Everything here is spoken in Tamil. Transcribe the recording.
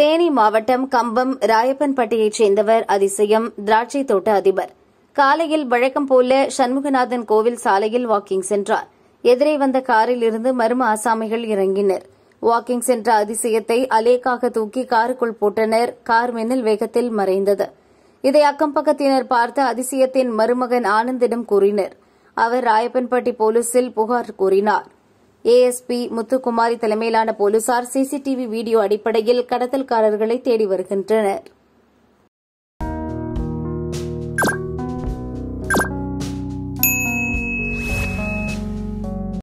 தேனி மாவட்டம் கம்பம் ராயப்பன்பட்டியைச் சேர்ந்தவர் அதிசயம் திராட்சை தோட்ட அதிபர் காலையில் வழக்கம் போல சண்முகநாதன் கோவில் சாலையில் வாக்கிங் சென்றார் எதிரே வந்த காரில் இருந்து மர்ம ஆசாமிகள் இறங்கினர் வாக்கிங் சென்ற அதிசயத்தை அலேக்காக தூக்கி காருக்குள் போட்டனர் கார் மின்னல் வேகத்தில் மறைந்தது இதை அக்கம் பக்கத்தினர் பார்த்த அதிசயத்தின் மருமகன் ஆனந்திடம் கூறினர் அவர் ராயப்பன்பட்டி போலீசில் புகார் கூறினாா் ஏஎஸ்பி முத்துக்குமாரி தலைமையிலான போலீசார் சிசிடிவி வீடியோ அடிப்படையில் கடத்தல்காரர்களை தேடி வருகின்றனர்